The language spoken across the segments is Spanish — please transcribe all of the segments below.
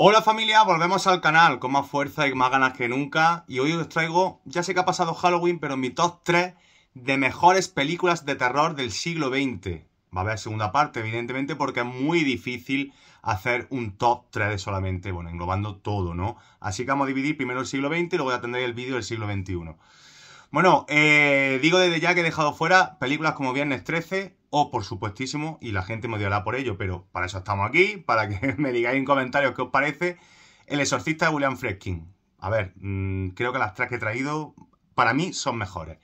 Hola familia, volvemos al canal con más fuerza y más ganas que nunca y hoy os traigo, ya sé que ha pasado Halloween, pero mi top 3 de mejores películas de terror del siglo XX. Va a haber segunda parte, evidentemente, porque es muy difícil hacer un top 3 de solamente, bueno, englobando todo, ¿no? Así que vamos a dividir primero el siglo XX y luego ya tendré el vídeo del siglo XXI. Bueno, eh, digo desde ya que he dejado fuera películas como Viernes 13, o por supuestísimo, y la gente me odiará por ello, pero para eso estamos aquí, para que me digáis en comentarios qué os parece, El exorcista de William Freskin. A ver, mm, creo que las tres que he traído para mí son mejores.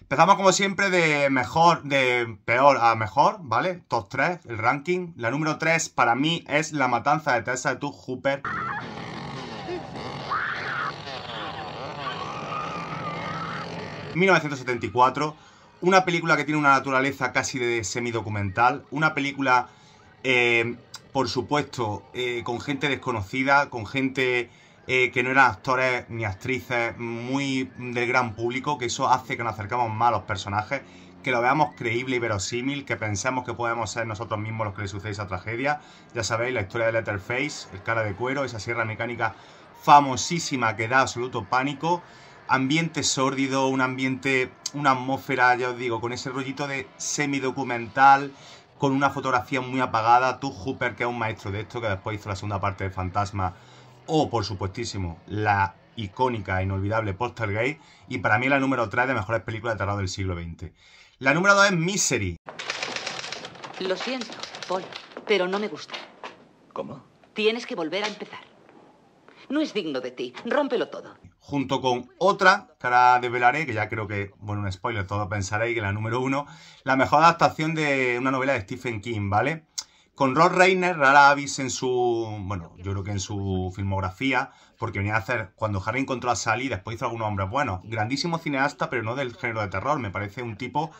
Empezamos como siempre de mejor, de peor a mejor, ¿vale? Top 3, el ranking. La número 3 para mí es La Matanza de Tessa de Tug Hooper. ...1974 una película que tiene una naturaleza casi de semidocumental, una película, eh, por supuesto, eh, con gente desconocida, con gente eh, que no eran actores ni actrices muy del gran público, que eso hace que nos acercamos más a los personajes, que lo veamos creíble y verosímil, que pensemos que podemos ser nosotros mismos los que le sucede esa tragedia. Ya sabéis, la historia de Letterface, el cara de cuero, esa sierra mecánica famosísima que da absoluto pánico ambiente sórdido, un ambiente, una atmósfera, ya os digo, con ese rollito de semidocumental, con una fotografía muy apagada. Tú, Hooper, que es un maestro de esto, que después hizo la segunda parte de Fantasma, o por supuestísimo, la icónica e inolvidable Poster Gay, y para mí la número 3 de mejores películas de terror del siglo XX. La número 2 es Misery. Lo siento, Paul, pero no me gusta. ¿Cómo? Tienes que volver a empezar. No es digno de ti. Rómpelo todo junto con otra que ahora desvelaré, que ya creo que, bueno, un spoiler, todos pensaréis que la número uno, la mejor adaptación de una novela de Stephen King, ¿vale? Con Rod Reiner, rara avis en su, bueno, yo creo que en su filmografía, porque venía a hacer, cuando Harry encontró a Sally, después hizo algunos hombres bueno Grandísimo cineasta, pero no del género de terror, me parece un tipo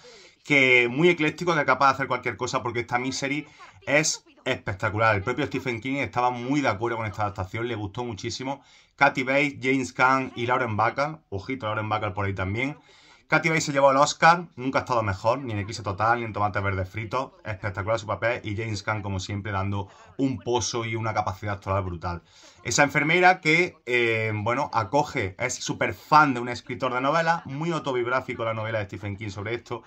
que muy ecléctico, que es capaz de hacer cualquier cosa, porque esta misery es espectacular. El propio Stephen King estaba muy de acuerdo con esta adaptación, le gustó muchísimo. Katy Bates, James Caan y Lauren Bacall, ojito Lauren Bacall por ahí también. Katy Bates se llevó el Oscar, nunca ha estado mejor, ni en Eclipse Total, ni en Tomate Verde Frito. Espectacular su papel y James Caan, como siempre, dando un pozo y una capacidad total brutal. Esa enfermera que, eh, bueno, acoge, es súper fan de un escritor de novela, muy autobiográfico la novela de Stephen King sobre esto,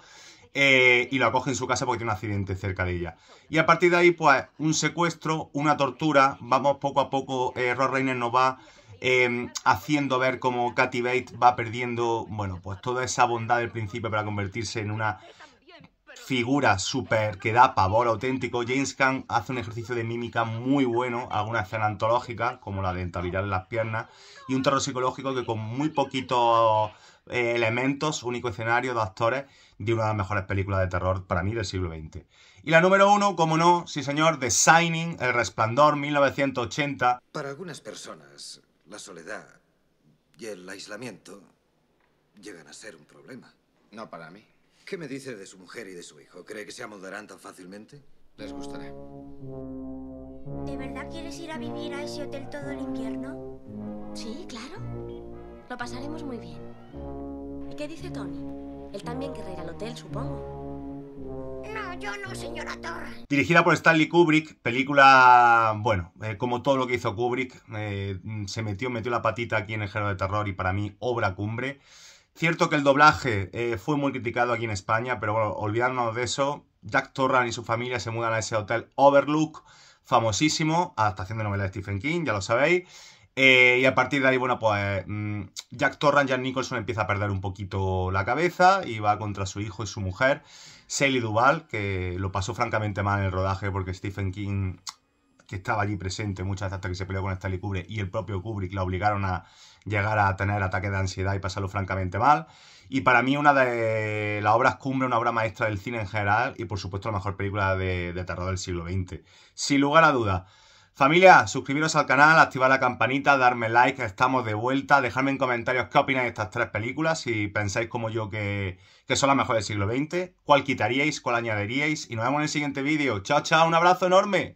eh, y lo acoge en su casa porque tiene un accidente cerca de ella. Y a partir de ahí, pues, un secuestro, una tortura, vamos poco a poco, eh, Ross Reiner nos va em, haciendo ver cómo Katy Bates va perdiendo, bueno, pues toda esa bondad del principio para convertirse en una figura súper que da pavor auténtico. James Khan hace un ejercicio de mímica muy bueno, alguna escena antológica, como la dentabilidad de las piernas, y un terror psicológico que con muy poquito... Eh, elementos, único escenario de actores de una de las mejores películas de terror para mí del siglo XX. Y la número uno, como no, sí señor, The Shining, El Resplandor, 1980. Para algunas personas, la soledad y el aislamiento llegan a ser un problema. No para mí. ¿Qué me dice de su mujer y de su hijo? ¿Cree que se amoldarán tan fácilmente? Les gustará. ¿De verdad quieres ir a vivir a ese hotel todo el invierno? pasaremos muy bien. qué dice Tony? Él también querrá ir al hotel, supongo. No, yo no, señora Torran. Dirigida por Stanley Kubrick, película, bueno, eh, como todo lo que hizo Kubrick, eh, se metió, metió la patita aquí en el género de terror y para mí obra cumbre. Cierto que el doblaje eh, fue muy criticado aquí en España, pero bueno, olvidarnos de eso. Jack Torran y su familia se mudan a ese hotel Overlook, famosísimo, adaptación de novela de Stephen King, ya lo sabéis. Eh, y a partir de ahí, bueno, pues mm, Jack Torrance, Jack Nicholson empieza a perder un poquito la cabeza y va contra su hijo y su mujer, Sally Duval, que lo pasó francamente mal en el rodaje porque Stephen King, que estaba allí presente muchas veces hasta que se peleó con Stanley Kubrick, y el propio Kubrick la obligaron a llegar a tener ataques de ansiedad y pasarlo francamente mal. Y para mí una de las obras cumbre, una obra maestra del cine en general y por supuesto la mejor película de, de terror del siglo XX. Sin lugar a dudas. Familia, suscribiros al canal, activar la campanita, darme like, estamos de vuelta, dejadme en comentarios qué opináis de estas tres películas, si pensáis como yo que, que son las mejores del siglo XX, cuál quitaríais, cuál añadiríais, y nos vemos en el siguiente vídeo. Chao, chao, un abrazo enorme.